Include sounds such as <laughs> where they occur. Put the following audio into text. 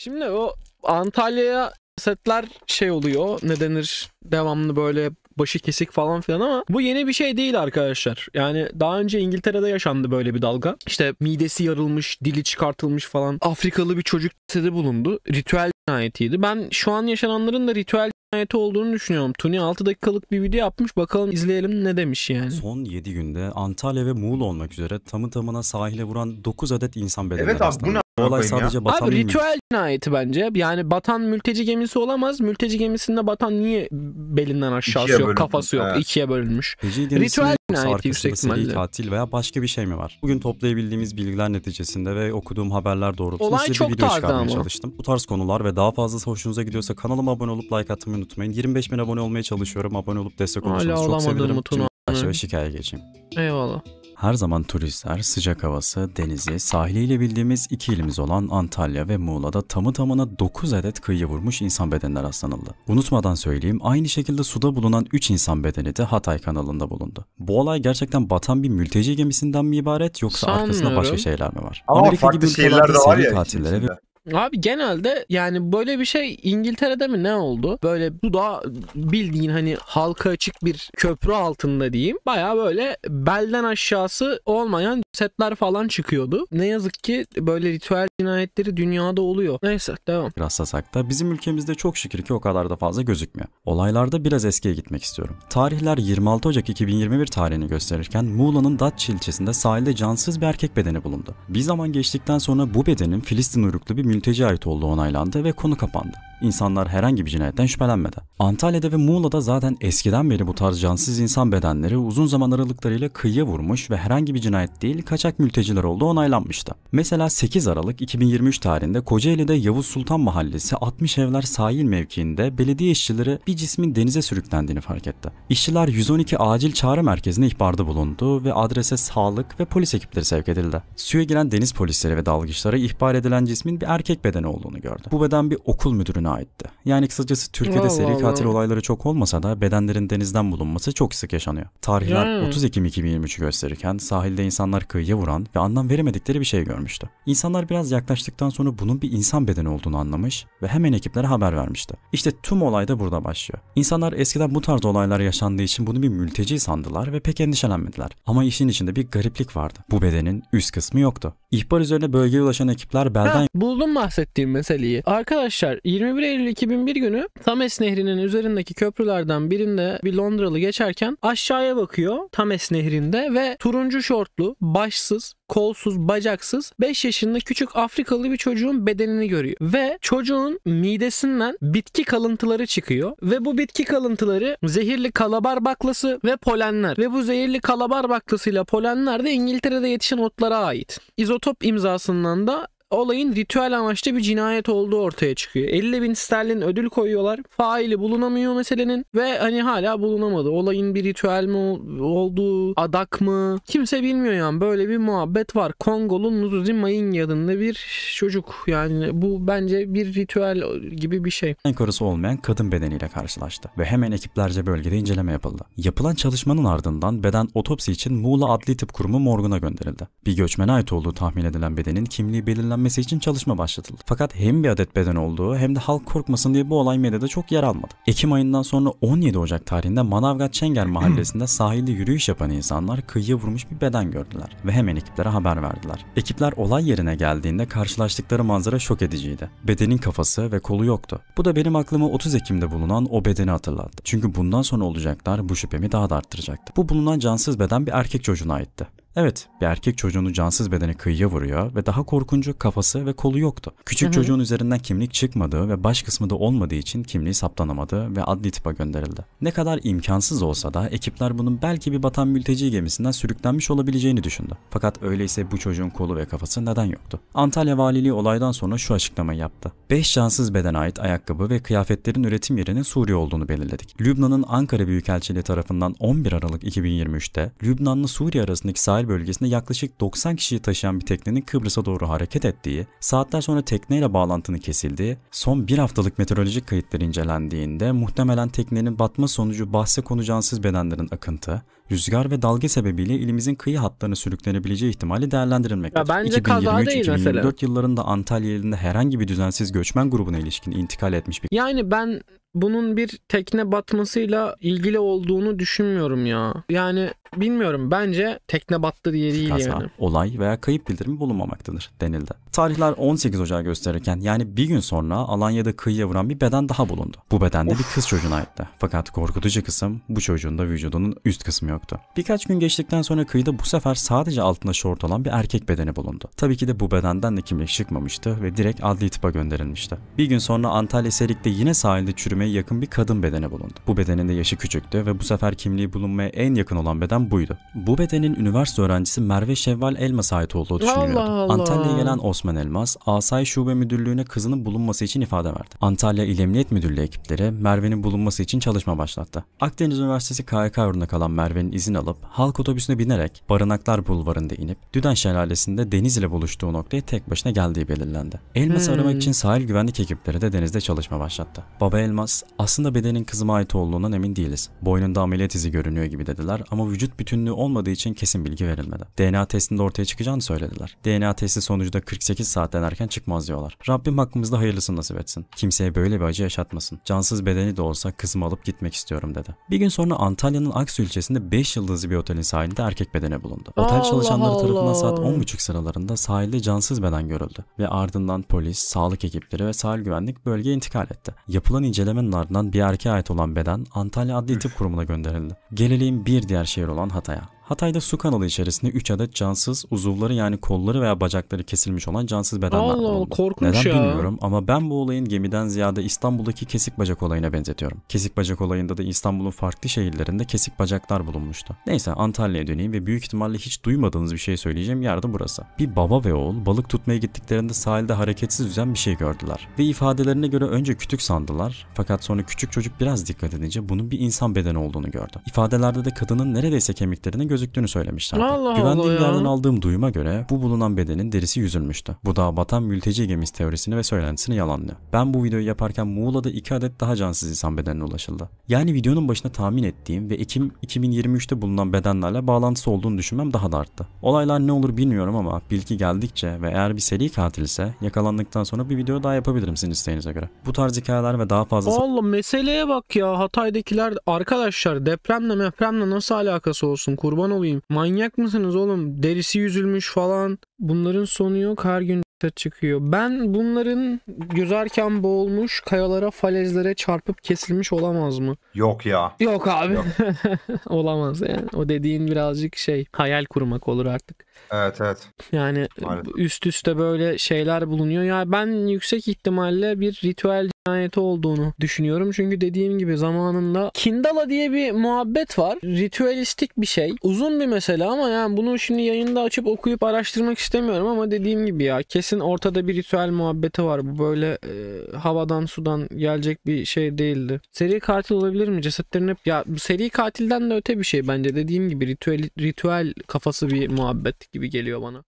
Şimdi o Antalya'ya setler şey oluyor ne denir devamlı böyle başı kesik falan filan ama bu yeni bir şey değil arkadaşlar. Yani daha önce İngiltere'de yaşandı böyle bir dalga. İşte midesi yarılmış, dili çıkartılmış falan Afrikalı bir çocuk sitede bulundu. Ritüel cinayetiydi. Ben şu an yaşananların da ritüel cinayeti olduğunu düşünüyorum. Tuni 6 dakikalık bir video yapmış. Bakalım izleyelim ne demiş yani. Son 7 günde Antalya ve Muğla olmak üzere tamı tamına sahile vuran 9 adet insan bedeni Evet abi bu ne Olay sadece ya. batan Abi ritüel cinayeti bence. Yani batan mülteci gemisi olamaz. Mülteci gemisinde batan niye belinden aşağısı ikiye yok, bölünmüş. kafası yok, evet. ikiye bölünmüş. Ritüel cinayeti yüksek ihtimalle. tatil veya başka bir şey mi var? Bugün toplayabildiğimiz bilgiler neticesinde ve okuduğum haberler doğrultusunda Olay size bir video çıkarmaya ama. çalıştım. Bu tarz konular ve daha fazlası hoşunuza gidiyorsa kanalıma abone olup like atmayı unutmayın. 25 bin abone olmaya çalışıyorum. Abone olup destek olursanız çok sevinirim. Yavaş yavaş hikaye geçeyim. Eyvallah. Her zaman turistler sıcak havası, denizi, sahiliyle bildiğimiz iki ilimiz olan Antalya ve Muğla'da tamı tamına 9 adet kıyı vurmuş insan bedenler rastlanıldı. Unutmadan söyleyeyim aynı şekilde suda bulunan 3 insan bedeni de Hatay kanalında bulundu. Bu olay gerçekten batan bir mülteci gemisinden mi ibaret yoksa Sanmıyorum. arkasında başka şeyler mi var? Ama Amerika farklı gibi şeyler ülkelerde de var ya. tatillere ve Abi genelde yani böyle bir şey İngiltere'de mi ne oldu? Böyle bu da bildiğin hani halka açık bir köprü altında diyeyim. Baya böyle belden aşağısı olmayan setler falan çıkıyordu. Ne yazık ki böyle ritüel cinayetleri dünyada oluyor. Neyse devam. Rastlasak da bizim ülkemizde çok şükür ki o kadar da fazla gözükmüyor. Olaylarda biraz eskiye gitmek istiyorum. Tarihler 26 Ocak 2021 tarihini gösterirken Muğla'nın Datça ilçesinde sahilde cansız bir erkek bedeni bulundu. Bir zaman geçtikten sonra bu bedenin Filistin uyruklu bir mülteci ait olduğu onaylandı ve konu kapandı insanlar herhangi bir cinayetten şüphelenmedi. Antalya'da ve Muğla'da zaten eskiden beri bu tarz cansız insan bedenleri uzun zaman aralıklarıyla kıyıya vurmuş ve herhangi bir cinayet değil kaçak mülteciler olduğu onaylanmıştı. Mesela 8 Aralık 2023 tarihinde Kocaeli'de Yavuz Sultan Mahallesi 60 evler sahil mevkiinde belediye işçileri bir cismin denize sürüklendiğini fark etti. İşçiler 112 acil çağrı merkezine ihbarda bulundu ve adrese sağlık ve polis ekipleri sevk edildi. Suya giren deniz polisleri ve dalgıçları ihbar edilen cismin bir erkek bedeni olduğunu gördü. Bu beden bir okul müdürüne bölümüne aitti. Yani kısacası Türkiye'de seri katil olayları çok olmasa da bedenlerin denizden bulunması çok sık yaşanıyor. Tarihler hmm. 30 Ekim 2023'ü gösterirken sahilde insanlar kıyıya vuran ve anlam veremedikleri bir şey görmüştü. İnsanlar biraz yaklaştıktan sonra bunun bir insan bedeni olduğunu anlamış ve hemen ekiplere haber vermişti. İşte tüm olay da burada başlıyor. İnsanlar eskiden bu tarz olaylar yaşandığı için bunu bir mülteci sandılar ve pek endişelenmediler. Ama işin içinde bir gariplik vardı. Bu bedenin üst kısmı yoktu. İhbar üzerine bölgeye ulaşan ekipler belden... Ha, buldum bahsettiğim meseleyi. Arkadaşlar 20 21 Eylül 2001 günü Thames Nehri'nin üzerindeki köprülerden birinde bir Londralı geçerken aşağıya bakıyor Thames Nehri'nde ve turuncu şortlu, başsız, kolsuz, bacaksız 5 yaşında küçük Afrikalı bir çocuğun bedenini görüyor. Ve çocuğun midesinden bitki kalıntıları çıkıyor ve bu bitki kalıntıları zehirli kalabar baklası ve polenler. Ve bu zehirli kalabar baklasıyla polenler de İngiltere'de yetişen otlara ait. İzotop imzasından da olayın ritüel amaçlı bir cinayet olduğu ortaya çıkıyor. 50 bin sterlin ödül koyuyorlar. Faili bulunamıyor meselenin ve hani hala bulunamadı. Olayın bir ritüel mi olduğu, adak mı? Kimse bilmiyor yani. Böyle bir muhabbet var. Kongol'un Nuzuzi Maying adında bir çocuk. Yani bu bence bir ritüel gibi bir şey. Karısı olmayan kadın bedeniyle karşılaştı ve hemen ekiplerce bölgede inceleme yapıldı. Yapılan çalışmanın ardından beden otopsi için Muğla Adli Tıp Kurumu morguna gönderildi. Bir göçmene ait olduğu tahmin edilen bedenin kimliği belirlenmedi önlenmesi için çalışma başlatıldı. Fakat hem bir adet beden olduğu hem de halk korkmasın diye bu olay medyada çok yer almadı. Ekim ayından sonra 17 Ocak tarihinde Manavgat Çenger <clears throat> mahallesinde sahilde yürüyüş yapan insanlar kıyıya vurmuş bir beden gördüler ve hemen ekiplere haber verdiler. Ekipler olay yerine geldiğinde karşılaştıkları manzara şok ediciydi. Bedenin kafası ve kolu yoktu. Bu da benim aklıma 30 Ekim'de bulunan o bedeni hatırlattı. Çünkü bundan sonra olacaklar bu şüphemi daha da arttıracaktı. Bu bulunan cansız beden bir erkek çocuğuna aitti. Evet, bir erkek çocuğunu cansız bedeni kıyıya vuruyor ve daha korkuncu kafası ve kolu yoktu. Küçük Hı-hı. çocuğun üzerinden kimlik çıkmadığı ve baş kısmı da olmadığı için kimliği saptanamadı ve adli tıpa gönderildi. Ne kadar imkansız olsa da ekipler bunun belki bir batan mülteci gemisinden sürüklenmiş olabileceğini düşündü. Fakat öyleyse bu çocuğun kolu ve kafası neden yoktu? Antalya Valiliği olaydan sonra şu açıklamayı yaptı. 5 cansız bedene ait ayakkabı ve kıyafetlerin üretim yerinin Suriye olduğunu belirledik. Lübnan'ın Ankara Büyükelçiliği tarafından 11 Aralık 2023'te Lübnan'la Suriye arasındaki sahil bölgesinde yaklaşık 90 kişiyi taşıyan bir teknenin Kıbrıs'a doğru hareket ettiği, saatler sonra tekneyle bağlantını kesildiği, son bir haftalık meteorolojik kayıtları incelendiğinde muhtemelen teknenin batma sonucu bahse konu bedenlerin akıntı, rüzgar ve dalga sebebiyle ilimizin kıyı hatlarını sürüklenebileceği ihtimali değerlendirilmektedir. Bence 2023-2024 yıllarında Antalya ilinde herhangi bir düzensiz göçmen grubuna ilişkin intikal etmiş bir... Yani ben bunun bir tekne batmasıyla ilgili olduğunu düşünmüyorum ya. Yani bilmiyorum. Bence tekne battı diye değil Kaza, yani. olay veya kayıp bildirimi bulunmamaktadır denildi. Tarihler 18 Ocağı gösterirken yani bir gün sonra Alanya'da kıyıya vuran bir beden daha bulundu. Bu bedende of. bir kız çocuğuna aitti. Fakat korkutucu kısım bu çocuğun da vücudunun üst kısmı yoktu. Birkaç gün geçtikten sonra kıyıda bu sefer sadece altında şort olan bir erkek bedeni bulundu. Tabii ki de bu bedenden de kimlik çıkmamıştı ve direkt adli tıpa gönderilmişti. Bir gün sonra Antalya Serik'te yine sahilde çürümeye yakın bir kadın bedeni bulundu. Bu bedenin de yaşı küçüktü ve bu sefer kimliği bulunmaya en yakın olan beden buydu. Bu bedenin üniversite öğrencisi Merve Şevval Elmas'a ait olduğu düşünülüyordu. Antalya'ya gelen Osman Elmas, Asay Şube Müdürlüğü'ne kızının bulunması için ifade verdi. Antalya İl Emniyet Müdürlüğü ekipleri Merve'nin bulunması için çalışma başlattı. Akdeniz Üniversitesi KYK yurdunda kalan Merve'nin izin alıp halk otobüsüne binerek Barınaklar Bulvarı'nda inip Düden Şelalesi'nde deniz ile buluştuğu noktaya tek başına geldiği belirlendi. Elmas'ı hmm. aramak için sahil güvenlik ekipleri de denizde çalışma başlattı. Baba Elmas, aslında bedenin kızıma ait olduğundan emin değiliz. Boynunda ameliyat izi görünüyor gibi dediler ama vücut vücut bütünlüğü olmadığı için kesin bilgi verilmedi. DNA testinde ortaya çıkacağını söylediler. DNA testi sonucu da 48 saatten erken çıkmaz diyorlar. Rabbim hakkımızda hayırlısını nasip etsin. Kimseye böyle bir acı yaşatmasın. Cansız bedeni de olsa kızımı alıp gitmek istiyorum dedi. Bir gün sonra Antalya'nın Aksu ilçesinde 5 yıldızlı bir otelin sahilinde erkek bedeni bulundu. Otel Allah çalışanları Allah. tarafından saat 10.30 sıralarında sahilde cansız beden görüldü ve ardından polis, sağlık ekipleri ve sahil güvenlik bölgeye intikal etti. Yapılan incelemenin ardından bir erkeğe ait olan beden Antalya Adli Tıp Kurumu'na gönderildi. Gelelim bir diğer şehir olan salon Hatay'a. Hatay'da su kanalı içerisinde 3 adet cansız uzuvları yani kolları veya bacakları kesilmiş olan cansız bedenler Allah bulundu. korkunç Neden ya. bilmiyorum ama ben bu olayın gemiden ziyade İstanbul'daki kesik bacak olayına benzetiyorum. Kesik bacak olayında da İstanbul'un farklı şehirlerinde kesik bacaklar bulunmuştu. Neyse Antalya'ya döneyim ve büyük ihtimalle hiç duymadığınız bir şey söyleyeceğim yer de burası. Bir baba ve oğul balık tutmaya gittiklerinde sahilde hareketsiz yüzen bir şey gördüler. Ve ifadelerine göre önce kütük sandılar fakat sonra küçük çocuk biraz dikkat edince bunun bir insan bedeni olduğunu gördü. İfadelerde de kadının neredeyse kemiklerini göz gözüktüğünü söylemişlerdi. Allah Güvendiğim Allah aldığım duyuma göre bu bulunan bedenin derisi yüzülmüştü. Bu da batan mülteci gemisi teorisini ve söylentisini yalanlıyor. Ben bu videoyu yaparken Muğla'da iki adet daha cansız insan bedenine ulaşıldı. Yani videonun başına tahmin ettiğim ve Ekim 2023'te bulunan bedenlerle bağlantısı olduğunu düşünmem daha da arttı. Olaylar ne olur bilmiyorum ama bilgi geldikçe ve eğer bir seri katil ise yakalandıktan sonra bir video daha yapabilirim sizin isteğinize göre. Bu tarz hikayeler ve daha fazla. Allah meseleye bak ya Hatay'dakiler arkadaşlar depremle mepremle nasıl alakası olsun kurban kurban olayım. Manyak mısınız oğlum? Derisi yüzülmüş falan. Bunların sonu yok her gün çıkıyor. Ben bunların gözerken boğulmuş kayalara, falezlere çarpıp kesilmiş olamaz mı? Yok ya. Yok abi. Yok. <laughs> olamaz yani. O dediğin birazcık şey hayal kurmak olur artık. Evet evet. Yani Maalesef. üst üste böyle şeyler bulunuyor. Ya yani ben yüksek ihtimalle bir ritüel laneti olduğunu düşünüyorum. Çünkü dediğim gibi zamanında Kindala diye bir muhabbet var. Ritüelistik bir şey. Uzun bir mesele ama yani bunu şimdi yayında açıp okuyup araştırmak istemiyorum ama dediğim gibi ya kesin ortada bir ritüel muhabbeti var. Bu böyle e, havadan sudan gelecek bir şey değildi. Seri katil olabilir mi? Cesetlerin hep ya seri katilden de öte bir şey bence. Dediğim gibi ritüel ritüel kafası bir muhabbet gibi geliyor bana.